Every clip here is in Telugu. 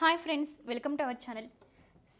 hi friends welcome to our channel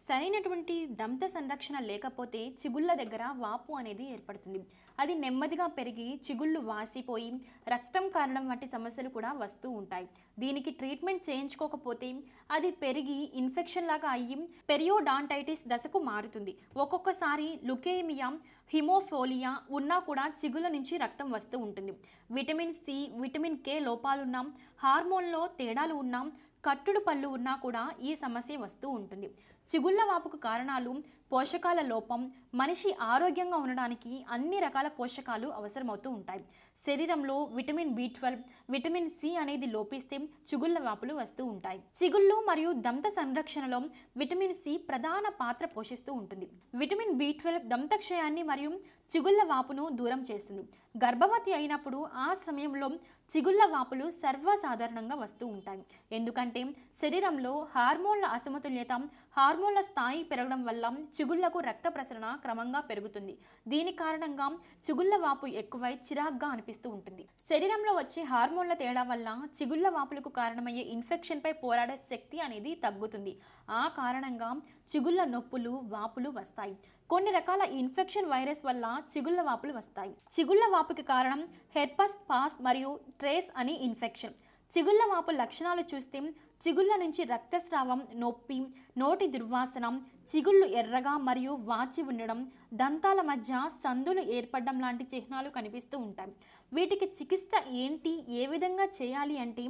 సరైనటువంటి దంత సంరక్షణ లేకపోతే చిగుళ్ళ దగ్గర వాపు అనేది ఏర్పడుతుంది అది నెమ్మదిగా పెరిగి చిగుళ్ళు వాసిపోయి రక్తం కారణం వంటి సమస్యలు కూడా వస్తూ ఉంటాయి దీనికి ట్రీట్మెంట్ చేయించుకోకపోతే అది పెరిగి ఇన్ఫెక్షన్ లాగా అయ్యి పెరియోడాంటైటిస్ దశకు మారుతుంది ఒక్కొక్కసారి లుకేమియా హిమోఫోలియా ఉన్నా కూడా చిగుళ్ళ నుంచి రక్తం వస్తూ ఉంటుంది విటమిన్ సి విటమిన్ కే లోపాలున్నా హార్మోన్లో తేడాలు ఉన్నా కట్టుడు పళ్ళు ఉన్నా కూడా ఈ సమస్య వస్తూ ఉంటుంది చిగుళ్ళ వాపుకు కారణాలు పోషకాల లోపం మనిషి ఆరోగ్యంగా ఉండడానికి అన్ని రకాల పోషకాలు అవసరమవుతూ ఉంటాయి శరీరంలో vitamin B twelve vitamin C అనేది లోపిస్తే చిగుళ్ళ వాపులు వస్తూ ఉంటాయి చిగుళ్ళు మరియు దంత సంరక్షణలో విటమిన్ సి ప్రధాన పాత్ర పోషిస్తూ ఉంటుంది విటమిన్ బి ట్వెల్వ్ దంతక్షయాన్ని మరియు చిగుళ్ళ వాపును దూరం చేస్తుంది గర్భవతి అయినప్పుడు ఆ సమయంలో చిగుళ్ళ వాపులు సర్వసాధారణంగా వస్తూ ఉంటాయి ఎందుకంటే శరీరంలో హార్మోన్ల అసమతుల్యత హార్మోన్ల స్థాయి పెరగడం వల్ల చిగుళ్లకు రక్త ప్రసరణ క్రమంగా పెరుగుతుంది దీని కారణంగా చిగుళ్ళ వాపు ఎక్కువై చిరాగ్గా అనిపిస్తూ ఉంటుంది శరీరంలో వచ్చే హార్మోన్ల తేడా వల్ల చిగుళ్ళ వాపులకు కారణమయ్యే ఇన్ఫెక్షన్పై పోరాడే శక్తి అనేది తగ్గుతుంది ఆ కారణంగా చిగుళ్ళ నొప్పులు వాపులు వస్తాయి కొన్ని రకాల ఇన్ఫెక్షన్ వైరస్ వల్ల చిగుళ్ళ వాపులు వస్తాయి చిగుళ్ళ వాపుకి కారణం హెర్పస్ పాస్ మరియు ట్రేస్ అని ఇన్ఫెక్షన్ చిగుళ్ళ వాపు లక్షణాలు చూస్తే చిగుళ్ళ నుంచి రక్తస్రావం నొప్పి నోటి దుర్వాసనం చిగుళ్ళు ఎర్రగా మరియు వాచి ఉండడం దంతాల మధ్య సందులు ఏర్పడడం లాంటి చిహ్నాలు కనిపిస్తూ ఉంటాయి వీటికి చికిత్స ఏంటి ఏ విధంగా చేయాలి అంటే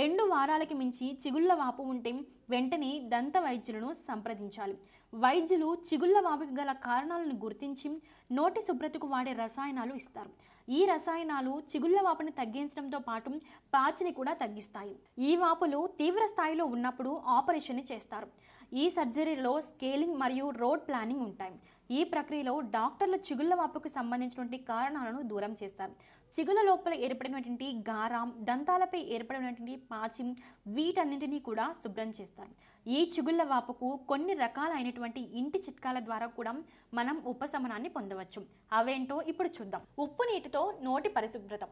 రెండు వారాలకి మించి చిగుళ్ళ వాపు ఉంటే వెంటనే దంత వైద్యులను సంప్రదించాలి వైద్యులు చిగుళ్ళ వాపుకి గల కారణాలను గుర్తించి నోటి శుభ్రతకు వాడే రసాయనాలు ఇస్తారు ఈ రసాయనాలు చిగుళ్ళ వాపుని తగ్గించడంతో పాటు పాచిని కూడా తగ్గిస్తాయి ఈ వాపులు తీవ్ర స్థాయిలో ఉన్నప్పుడు ఆపరేషన్ చేస్తారు ఈ సర్జరీలో స్కేలింగ్ మరియు రోడ్ ప్లానింగ్ ఉంటాయి ఈ ప్రక్రియలో డాక్టర్లు చిగుళ్ళ వాపుకు సంబంధించినటువంటి కారణాలను దూరం చేస్తారు చిగుల లోపల ఏర్పడినటువంటి గారం దంతాలపై ఏర్పడినటువంటి పాచి వీటన్నింటినీ కూడా శుభ్రం చేస్తారు ఈ చిగుళ్ళ వాపుకు కొన్ని రకాలైన అనేటువంటి ఇంటి చిట్కాల ద్వారా కూడా మనం ఉపశమనాన్ని పొందవచ్చు అవేంటో ఇప్పుడు చూద్దాం ఉప్పు నీటితో నోటి పరిశుభ్రత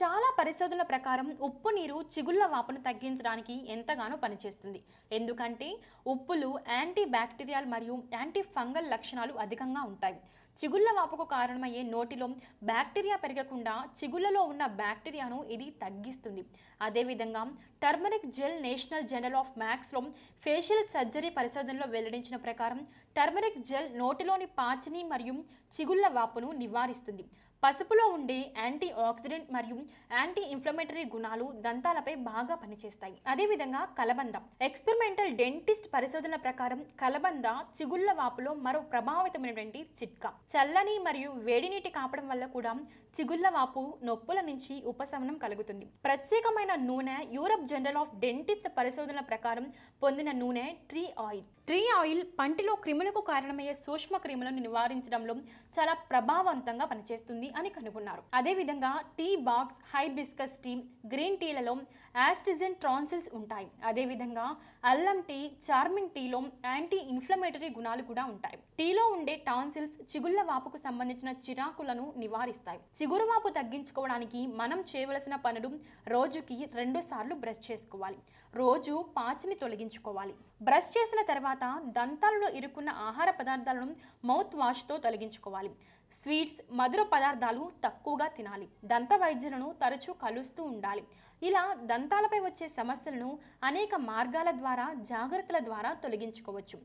చాలా పరిశోధనల ప్రకారం ఉప్పు నీరు చిగుళ్ళ వాపును తగ్గించడానికి ఎంతగానో పనిచేస్తుంది ఎందుకంటే ఉప్పులు యాంటీ బ్యాక్టీరియల్ మరియు యాంటీ ఫంగల్ లక్షణాలు అధికంగా ఉంటాయి చిగుళ్ళ వాపుకు కారణమయ్యే నోటిలో బ్యాక్టీరియా పెరగకుండా చిగుళ్ళలో ఉన్న బ్యాక్టీరియాను ఇది తగ్గిస్తుంది అదేవిధంగా turmeric gel national journal of మ్యాక్స్లో ఫేషియల్ సర్జరీ పరిశోధనలో వెల్లడించిన ప్రకారం టర్మరిక్ జెల్ నోటిలోని పాచిని మరియు చిగుళ్ళ వాపును నివారిస్తుంది పసుపులో ఉండే యాంటీ ఆక్సిడెంట్ మరియు యాంటీ ఇన్ఫ్లమేటరీ గుణాలు దంతాలపై బాగా పనిచేస్తాయి అదేవిధంగా కలబంద ఎక్స్పెరిమెంటల్ డెంటిస్ట్ పరిశోధన ప్రకారం కలబంద చిగుళ్ల వాపులో మరో ప్రభావితమైనటువంటి చిట్కా చల్లని మరియు వేడి నీటి కాపడం వల్ల కూడా చిగుళ్ల వాపు నొప్పుల నుంచి ఉపశమనం కలుగుతుంది ప్రత్యేకమైన నూనె యూరప్ జనరల్ ఆఫ్ డెంటిస్ట్ పరిశోధన ప్రకారం పొందిన నూనె ట్రీ ఆయిల్ ట్రీ ఆయిల్ పంటిలో క్రిములకు కారణమయ్యే సూక్ష్మ క్రిములను నివారించడంలో చాలా ప్రభావవంతంగా పనిచేస్తుంది అని కనుగొన్నారు అదేవిధంగా టీ బాక్స్ హైబిస్కస్ టీ గ్రీన్ టీలలో యాస్టిజన్ ట్రాన్సిల్స్ ఉంటాయి అదేవిధంగా అల్లం టీ చార్మింగ్ టీలో యాంటీ ఇన్ఫ్లమేటరీ గుణాలు కూడా ఉంటాయి టీలో ఉండే టాన్సిల్స్ చిగుళ్ళ వాపుకు సంబంధించిన చిరాకులను నివారిస్తాయి చిగురు వాపు తగ్గించుకోవడానికి మనం చేయవలసిన పనులు రోజుకి రెండు సార్లు బ్రష్ చేసుకోవాలి రోజు పాచిని తొలగించుకోవాలి బ్రష్ చేసిన తర్వాత తర్వాత దంతాలలో ఇరుక్కున్న ఆహార పదార్థాలను మౌత్ వాష్తో తొలగించుకోవాలి స్వీట్స్ మధుర పదార్థాలు తక్కువగా తినాలి దంత వైద్యులను తరచూ కలుస్తూ ఉండాలి ఇలా దంతాలపై వచ్చే సమస్యలను అనేక మార్గాల ద్వారా జాగ్రత్తల ద్వారా తొలగించుకోవచ్చు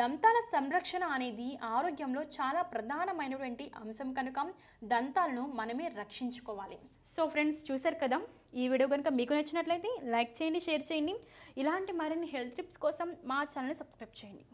దంతాల సంరక్షణ అనేది ఆరోగ్యంలో చాలా ప్రధానమైనటువంటి అంశం కనుక దంతాలను మనమే రక్షించుకోవాలి సో ఫ్రెండ్స్ చూసారు కదా ఈ వీడియో కనుక మీకు నచ్చినట్లయితే లైక్ చేయండి షేర్ చేయండి ఇలాంటి మరిన్ని హెల్త్ టిప్స్ కోసం మా ఛానల్ని సబ్స్క్రైబ్ చేయండి